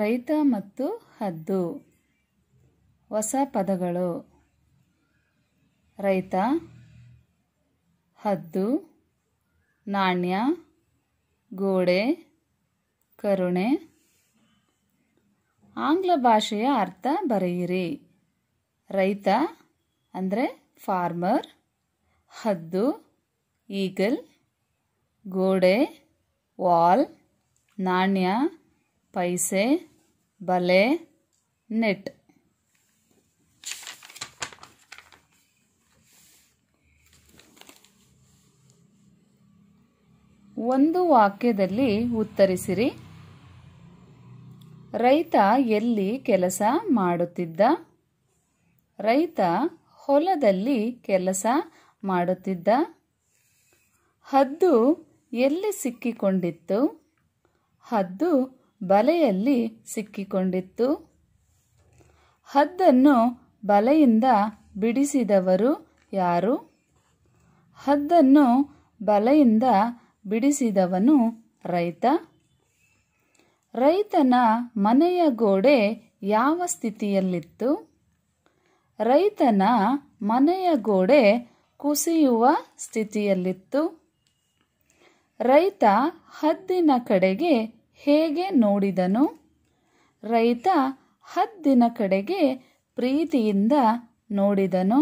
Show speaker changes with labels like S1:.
S1: ರೈತ ಮತ್ತು ಹದ್ದು ಹೊಸ ಪದಗಳು ರೈತ ಹದ್ದು ನಾಣ್ಯ ಗೋಡೆ ಕರುಣೆ ಆಂಗ್ಲ ಭಾಷೆಯ ಅರ್ಥ ಬರೆಯಿರಿ ರೈತ ಅಂದರೆ ಫಾರ್ಮರ್ ಹದ್ದು ಈಗಲ್ ಗೋಡೆ ವಾಲ್ ನಾಣ್ಯ ಪೈಸೆ ಬಲೆ ನೆಟ್ ಒಂದು ವಾಕ್ಯದಲ್ಲಿ ಉತ್ತರಿಸಿರಿ ರೈತ ಎಲ್ಲಿ ಕೆಲಸ ಮಾಡುತ್ತಿದ್ದ ರೈತ ಹೊಲದಲ್ಲಿ ಕೆಲಸ ಮಾಡುತ್ತಿದ್ದ ಹದ್ದು ಎಲ್ಲಿ ಸಿಕ್ಕಿಕೊಂಡಿತ್ತು ಹದ್ದು ಬಲೆಯಲ್ಲಿ ಸಿಕ್ಕಿಕೊಂಡಿತ್ತು ಹದ್ದನ್ನು ಬಲೆಯಿಂದ ಬಿಡಿಸಿದವರು ಯಾರು ಹದ್ದನ್ನು ಬಲೆಯಿಂದ ಬಿಡಿಸಿದವನು ರೈತ ರೈತನ ಮನೆಯ ಗೋಡೆ ಯಾವ ಸ್ಥಿತಿಯಲ್ಲಿತ್ತು ರೈತನ ಮನೆಯ ಗೋಡೆ ಕುಸಿಯುವ ಸ್ಥಿತಿಯಲ್ಲಿತ್ತು ರೈತ ಹದ್ದಿನ ಕಡೆಗೆ ಹೇಗೆ ನೋಡಿದನು ರೈತ ಹದ್ದಿನ ಕಡೆಗೆ ಪ್ರೀತಿಯಿಂದ ನೋಡಿದನು